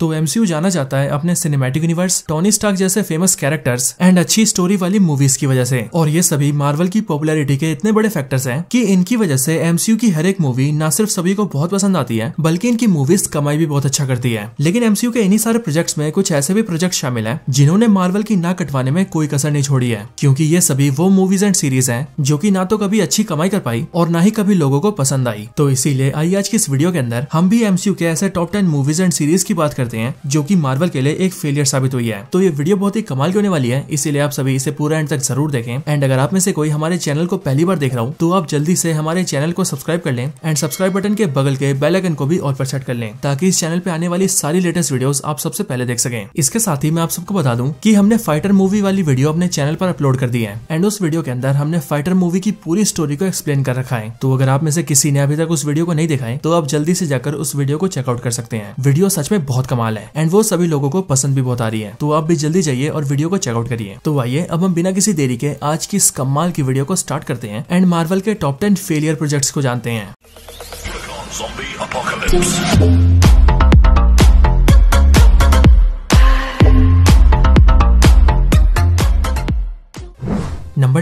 तो एमसीयू जाना जाता है अपने सिनेमैटिक यूनिवर्स टॉनी स्टार्क जैसे फेमस कैरेक्टर्स एंड अच्छी स्टोरी वाली मूवीज की वजह से और ये सभी मार्वल की पॉपुलैरिटी के इतने बड़े फैक्टर्स हैं कि इनकी वजह से एमसीयू की हर एक मूवी न सिर्फ सभी को बहुत पसंद आती है बल्कि इनकी मूवीज कमाई भी बहुत अच्छा करती है लेकिन एमसीयू के इन्हीं सारे प्रोजेक्ट्स में कुछ ऐसे भी प्रोजेक्ट शामिल है जिन्होंने मार्वल की ना कटवाने में कोई कसर नहीं छोड़ी है क्यूँकी ये सभी वो मूवीज एंड सीरीज है जो की ना तो कभी अच्छी कमाई कर पाई और ना ही कभी लोगों को पसंद आई तो इसीलिए आई आज की इस वीडियो के अंदर हम भी एमसीयू के ऐसे top ten movies and series की बात कर करते हैं जो की मार्वल के लिए एक फेलियर साबित हुई है तो ये वीडियो बहुत ही कमाल की होने वाली है इसीलिए आप सभी इसे पूरा एंड तक जरूर देखें एंड अगर आप में से कोई हमारे चैनल को पहली बार देख रहा हूँ तो आप जल्दी से हमारे चैनल को सब्सक्राइब कर लें एंड सब्सक्राइब बटन के बगल के बेल आइकन को भी और पर सेट कर लें ताकि इस चैनल पे आने वाली सारी लेटेस्ट वीडियोस आप सबसे पहले देख सकें इसके साथ ही मैं आप सबको बता दूं कि हमने फाइटर मूवी वाली वीडियो अपने चैनल पर अपलोड कर दी है एंड उस वीडियो के अंदर हमने फाइटर मूवी की पूरी स्टोरी को एक्सप्लेन कर रखा है तो अगर आप में से किसी ने अभी तक उस वीडियो को नहीं देखा है तो आप जल्दी से जाकर उस वीडियो को चेकआउट कर सकते हैं वीडियो सच में बहुत कमाल है एंड वो सभी लोगों को पसंद भी बहुत आ रही है तो आप भी जल्दी जाइए और वीडियो को चेकआउट करिए तो आइए अब हम बिना किसी देरी के आज की इस कमाल की वीडियो को स्टार्ट करते हैं एंड मार्वल के टॉप टेन फेलियर प्रोजेक्ट्स को जानते हैं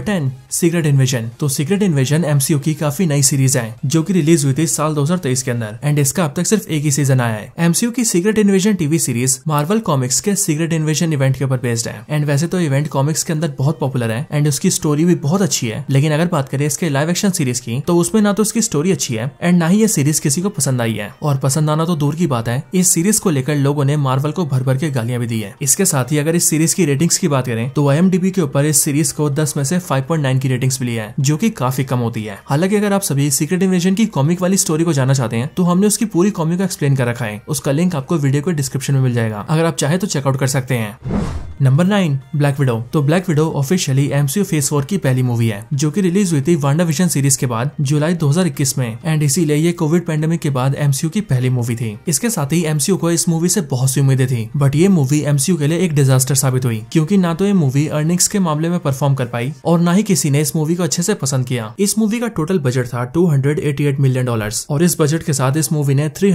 टेन सीक्रेट इन्वेजन तो सीक्रेट इन्वेजन एमसीयू की काफी नई सीरीज है जो की रिलीज हुई थी साल 2023 के अंदर एंड इसका अब तक सिर्फ एक ही सीजन आया है एमसीयू की Secret Invasion TV series Marvel Comics के सीक्रेट इन्वेजन इवेंट के ऊपर बेस्ड है एंड वैसे तो इवेंट कॉमिक्स के अंदर बहुत पॉपुलर है एंड उसकी स्टोरी भी बहुत अच्छी है लेकिन अगर बात करें इसके लाइव एक्शन सीरीज की तो उसमें ना तो उसकी स्टोरी अच्छी है एंड ना ही ये सीरीज किसी को पसंद आई है और पसंद आना तो दूर की बात है इस सीरीज को लेकर लोगों ने मार्वल को भर भर के गालियां भी दी है इसके साथ ही अगर इस सीरीज की रेटिंग्स की बात करें तो आई के ऊपर इस सीरीज को दस में से फाइव 5.9 की रेटिंग्स मिली है जो की काफी कम होती है हालांकि अगर आप सभी सीक्रेट इन्वेजन की कॉमिक वाली स्टोरी को जानना चाहते हैं तो हमने उसकी पूरी कॉमिक को एक्सप्लेन कर रखा है उसका लिंक आपको वीडियो के डिस्क्रिप्शन में मिल जाएगा अगर आप चाहे तो चेकआउट कर सकते हैं नंबर नाइन ब्लैक विडो तो Black Widow officially MCU phase four की पहली मूवी है जो कि रिलीज हुई थी वांडा विजन सीरीज के बाद जुलाई 2021 में एंड इसीलिए ये कोविड पेंडेमिक के बाद एमसीयू की पहली मूवी थी इसके साथ ही एमसीयू को इस मूवी से बहुत सी उम्मीदें थी बट ये मूवी एमसीयू के लिए एक डिजास्टर साबित हुई क्यूँकी ना तो ये मूवी अर्निंग्स के मामले में परफॉर्म कर पाई और ना ही किसी ने इस मूवी को अच्छे से पसंद किया इस मूवी का टोटल बजट था टू मिलियन डॉलर और इस बजट के साथ इस मूवी ने थ्री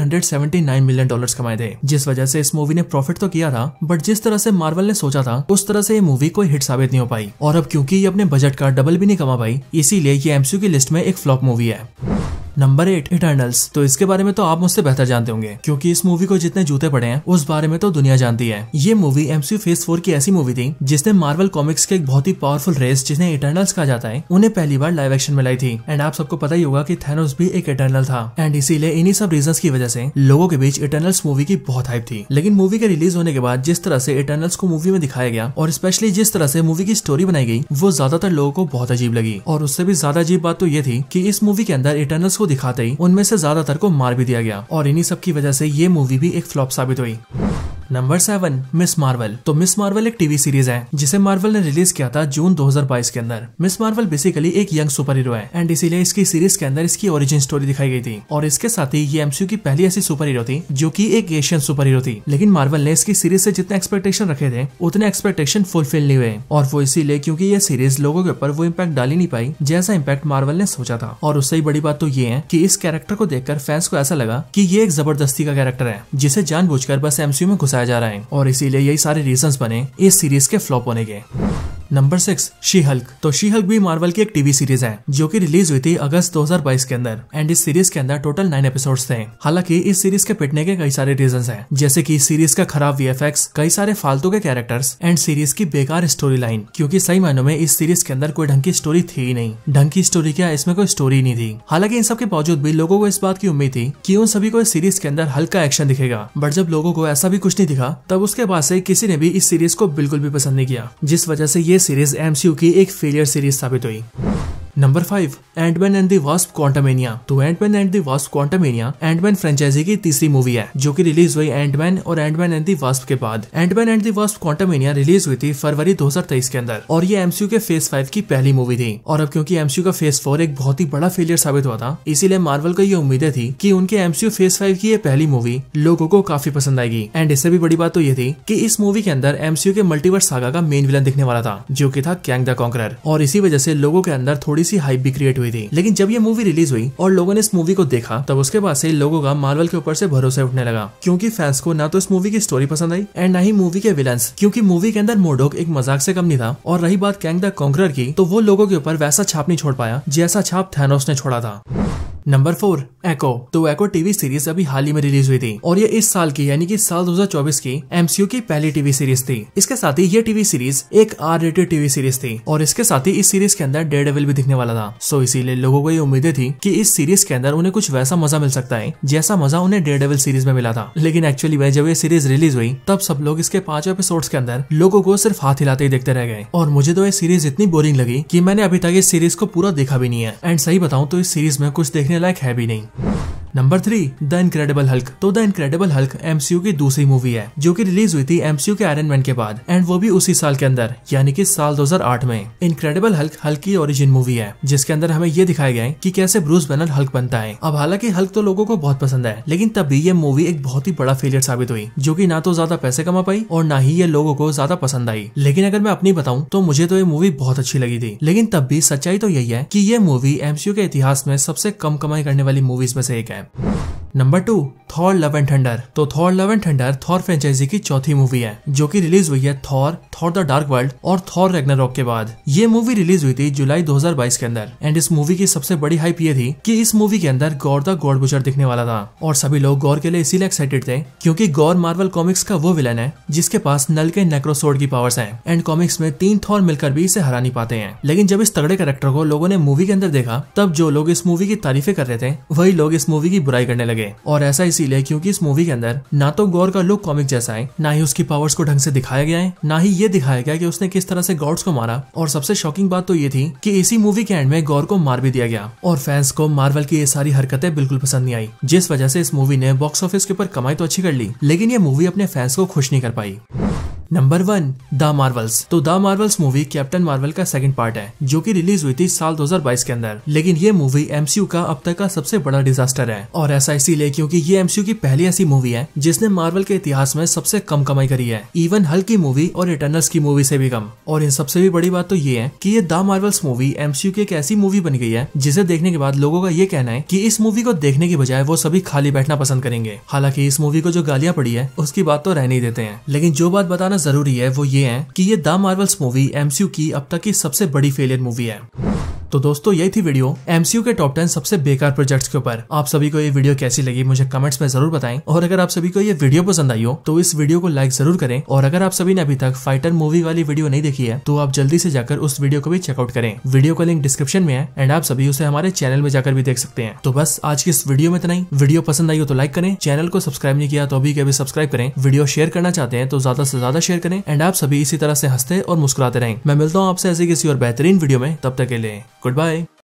मिलियन डॉलर कमाए थे जिस वजह से इस मूवी ने प्रॉफिट तो किया था बट जिस तरह से मार्वल ने सोचा सोचा था उस तरह से ये मूवी कोई हिट साबित नहीं हो पाई और अब क्योंकि ये अपने बजट का डबल भी नहीं कमा पाई इसीलिए ये एमसीयू की लिस्ट में एक फ्लॉप मूवी है नंबर एट इटर्नल्स तो इसके बारे में तो आप मुझसे बेहतर जानते होंगे क्योंकि इस मूवी को जितने जूते पड़े हैं उस बारे में तो दुनिया जानती है ये मूवी एमसीयू फेज फोर की ऐसी मूवी थी जिसने मार्वल कॉमिक्स के एक बहुत ही पावरफुल रेस जिसने इटर्नल्स कहा जाता है उन्हें पहली बार लाइव एक्शन में लाई थी एंड आप सबको पता ही होगा की थेनोस भी एक इटर्नल था एंड इसीलिए इन्हीं सब रीजन की वजह से लोगों के बीच इटर्नल्स मूवी की बहुत हाइप थी लेकिन मूवी के रिलीज होने के बाद जिस तरह से इटर्नल्स को मूवी में दिखाया गया और स्पेशली जिस तरह से मूवी की स्टोरी बनाई गई वो ज्यादातर लोगों को बहुत अजीब लगी और उससे भी ज्यादा अजीब बात तो ये थी की इस मूवी के अंदर इटर्नल्स को दिखाते ही उनमें से ज्यादातर को मार भी दिया गया और इन्हीं सब की वजह से ये मूवी भी एक फ्लॉप साबित हुई नंबर सेवन मिस मार्वल तो मिस मार्वल एक टीवी सीरीज है जिसे मार्वल ने रिलीज किया था जून 2022 के अंदर मिस मार्वल बेसिकली एक यंग सुपर हीरो है एंड इसीलिए इसकी सीरीज के अंदर इसकी ओरिजिन स्टोरी दिखाई गई थी और इसके साथ ही ये एमसीयू की पहली ऐसी सुपर हीरो थी जो की एक एशियन सुपर हीरो थी लेकिन मार्वल ने इसकी सीरीज से जितने एक्सपेक्टेशन रखे थे उतने एक्सपेक्टेशन फुलफिल नहीं हुए और वो इसीलिए क्योंकि ये सीरीज लोगों के ऊपर वो इम्पैक्ट डाली नहीं पाई जैसा इम्पैक्ट मार्वल ने सोचा था और उससे ही बड़ी बात तो ये है कि इस कैरेक्टर को देखकर फैंस को ऐसा लगा कि ये एक जबरदस्ती का कैरेक्टर है जिसे जानबूझकर बस एमसीयू में घुसा दिखाया जा रहा है और इसीलिए यही सारे रीजन बने इस सीरीज के फ्लॉप होने के नंबर सिक्स शी हल्क तो शी हल्क भी मार्वल की एक टीवी सीरीज है जो कि रिलीज हुई थी अगस्त 2022 के अंदर एंड इस सीरीज के अंदर टोटल नाइन एपिसोड्स थे हालांकि इस सीरीज के पिटने के कई सारे रीजन हैं जैसे कि सीरीज का खराब वीएफएक्स कई सारे फालतू के कैरेक्टर्स एंड सीरीज की बेकार स्टोरी लाइन क्यूँकी सही मायनों में इस सीरीज के अंदर कोई ढंग की स्टोरी थी ही नहीं ढंग की स्टोरी क्या इसमें कोई स्टोरी नहीं थी हालांकि इन सब के बावजूद भी लोगों को इस बात की उम्मीद थी की उन सभी को इस सीरीज के अंदर हल्का एक्शन दिखेगा बट जब लोगों को ऐसा भी कुछ नहीं दिखा तब उसके बाद से किसी ने भी इस सीरीज को बिल्कुल भी पसंद नहीं किया जिस वजह से ये सीरीज एमसीयू की एक फेलियर सीरीज साबित हुई number five Antman and the Wasp Quantumania तो Antman and the Wasp Quantumania Antman franchise की तीसरी मूवी है जो कि रिलीज हुई एंडमैन और एंडमैन एंड दी वास्प के बाद Antman and the Wasp Quantumania release हुई थी फरवरी 2023 के अंदर और ये एमसीयू के फेज फाइव की पहली मूवी थी और अब क्योंकि एमसीयू का फेज फोर एक बहुत ही बड़ा फेलियर साबित हुआ था इसीलिए मार्वल को ये उम्मीदें थी की उनके एमसीयू फेज फाइव की ये पहली मूवी लोगों को काफी पसंद आएगी एंड इससे भी बड़ी बात तो ये थी की इस मूवी के अंदर एमसीयू के मल्टीवर्स सागा का मेन विलन दिखने वाला था जो की था कैंग द कॉन्करर और इसी वजह से लोगों के अंदर थोड़ी थोड़ी सी हाइप भी क्रिएट हुई थी लेकिन जब ये मूवी रिलीज हुई और लोगों ने इस मूवी को देखा तब उसके बाद से लोगों का मार्वल के ऊपर से भरोसा उठने लगा क्योंकि फैंस को ना तो इस मूवी की स्टोरी पसंद आई एंड ना ही मूवी के विलन क्योंकि मूवी के अंदर मोडोक एक मजाक से कम नहीं था और रही बात कैंग द की तो वो लोगों के ऊपर वैसा छाप नहीं छोड़ पाया जैसा छाप थैनोस ने छोड़ा था नंबर फोर एको तो एको टीवी सीरीज अभी हाल ही में रिलीज हुई थी और ये इस साल की यानी कि साल 2024 की एमसीयू की पहली टीवी सीरीज थी इसके साथ ही ये टीवी सीरीज एक आर रेटेड टीवी सीरीज थी और इसके साथ ही इस सीरीज के अंदर डेड डेविल भी दिखने वाला था सो इसीलिए लोगों को ये उम्मीदें थी कि इस सीरीज के अंदर उन्हें कुछ वैसा मजा मिल सकता है जैसा मजा उन्हें डेड डेविल सीरीज में मिला था लेकिन एक्चुअली वह जब ये सीरीज रिलीज हुई तब सब लोग इसके पांच एपिसोड के अंदर लोगो को सिर्फ हाथ हिलाते ही देखते रह गए और मुझे तो ये सीरीज इतनी बोरिंग लगी की मैंने अभी तक इस सीरीज को पूरा देखा भी नहीं है एंड सही बताऊँ तो इस सीरीज में कुछ देख like happening. Number three the Incredible Hulk तो द इनक्रेडिबल हल्क एमसीयू की दूसरी मूवी है जो कि रिलीज हुई थी एमसीयू के आयरन मैन के बाद एंड वो भी उसी साल के अंदर यानी कि साल 2008 में इनक्रेडिबल हल्क हल्क की ओरिजिन मूवी है जिसके अंदर हमें ये दिखाया गया है कि कैसे ब्रूस बैनर हल्क बनता है अब हालांकि हल्क तो लोगों को बहुत पसंद है लेकिन तब भी ये मूवी एक बहुत ही बड़ा फेलियर साबित हुई जो की ना तो ज्यादा पैसे कमा पाई और ना ही ये लोगों को ज्यादा पसंद आई लेकिन अगर मैं अपनी बताऊँ तो मुझे तो ये मूवी बहुत अच्छी लगी थी लेकिन तब भी सच्चाई तो यही है की ये मूवी एमसीयू के इतिहास में सबसे कम कमाई करने वाली मूवीज में से एक है Jam. Number two Thor Love and Thunder तो Thor Love and Thunder Thor franchise की चौथी मूवी है जो कि रिलीज हुई है Thor Thor the Dark World और थॉर रेगनर के बाद ये मूवी रिलीज हुई थी जुलाई 2022 के अंदर एंड इस मूवी की सबसे बड़ी हाइप ये थी कि इस मूवी के अंदर गौर द गॉड बुचर दिखने वाला था और सभी लोग गौर के लिए इसीलिए एक्साइटेड थे क्योंकि गौर मार्वल कॉमिक्स का वो विलन है जिसके पास नल के नेक्रोसोड की पावर्स है एंड कॉमिक्स में तीन थॉर मिलकर भी इसे हरा नहीं पाते हैं लेकिन जब इस तगड़े कैरेक्टर को लोगों ने मूवी के अंदर देखा तब जो लोग इस मूवी की तारीफे कर रहे थे वही लोग इस मूवी की बुराई करने लगे लगे और ऐसा इसीलिए क्योंकि इस मूवी के अंदर ना तो गौर का लुक कॉमिक जैसा है ना ही उसकी पावर्स को ढंग से दिखाया गया है ना ही ये दिखाया गया कि उसने किस तरह से गॉड्स को मारा और सबसे शॉकिंग बात तो ये थी कि इसी मूवी के एंड में गौर को मार भी दिया गया और फैंस को मार्वल की ये सारी हरकतें बिल्कुल पसंद नहीं आई जिस वजह से इस मूवी ने बॉक्स ऑफिस के ऊपर कमाई तो अच्छी कर ली लेकिन ये मूवी अपने फैंस को खुश नहीं कर पाई नंबर वन द मार्वल्स तो the Marvels movie Captain Marvel का सेकंड पार्ट है जो कि रिलीज हुई थी साल 2022 के अंदर लेकिन ये मूवी एमसीयू का अब तक का सबसे बड़ा डिजास्टर है और ऐसा इसीलिए क्योंकि ये एमसीयू की पहली ऐसी मूवी है जिसने मार्वल के इतिहास में सबसे कम कमाई करी है इवन हल मूवी और इटर्नल्स की मूवी से भी कम और इन सबसे भी बड़ी बात तो ये है की ये द मार्वल्स मूवी एमसीयू की एक ऐसी मूवी बन गई है जिसे देखने के बाद लोगों का ये कहना है की इस मूवी को देखने की बजाय वो सभी खाली बैठना पसंद करेंगे हालांकि इस मूवी को जो गालियां पड़ी है उसकी बात तो रहने ही देते हैं लेकिन जो बात बताना जरूरी है वो ये है कि ये द मार्वल्स मूवी एमसीयू की अब तक की सबसे बड़ी फेलियर मूवी है तो दोस्तों यही थी वीडियो एमसीयू के टॉप टेन सबसे बेकार प्रोजेक्ट्स के ऊपर आप सभी को ये वीडियो कैसी लगी मुझे कमेंट्स में जरूर बताएं और अगर आप सभी को ये वीडियो पसंद आई हो तो इस वीडियो को लाइक जरूर करें और अगर आप सभी ने अभी तक फाइटर मूवी वाली वीडियो नहीं देखी है तो आप जल्दी से जाकर उस वीडियो को भी चेकआउट करें वीडियो का लिंक डिस्क्रिप्शन में है एंड आप सभी उसे हमारे चैनल में जाकर भी देख सकते हैं तो बस आज की इस वीडियो में इतना ही वीडियो पसंद आई हो तो लाइक करें चैनल को सब्सक्राइब नहीं किया तो अभी कभी अभी सब्सक्राइब करें वीडियो शेयर करना चाहते हैं तो ज्यादा से ज्यादा शेयर करें एंड आप सभी इसी तरह से हंसते और मुस्कुराते रहें मैं मिलता हूँ आपसे ऐसी किसी और बेहतरीन वीडियो में तब तक के लिए गुड बाय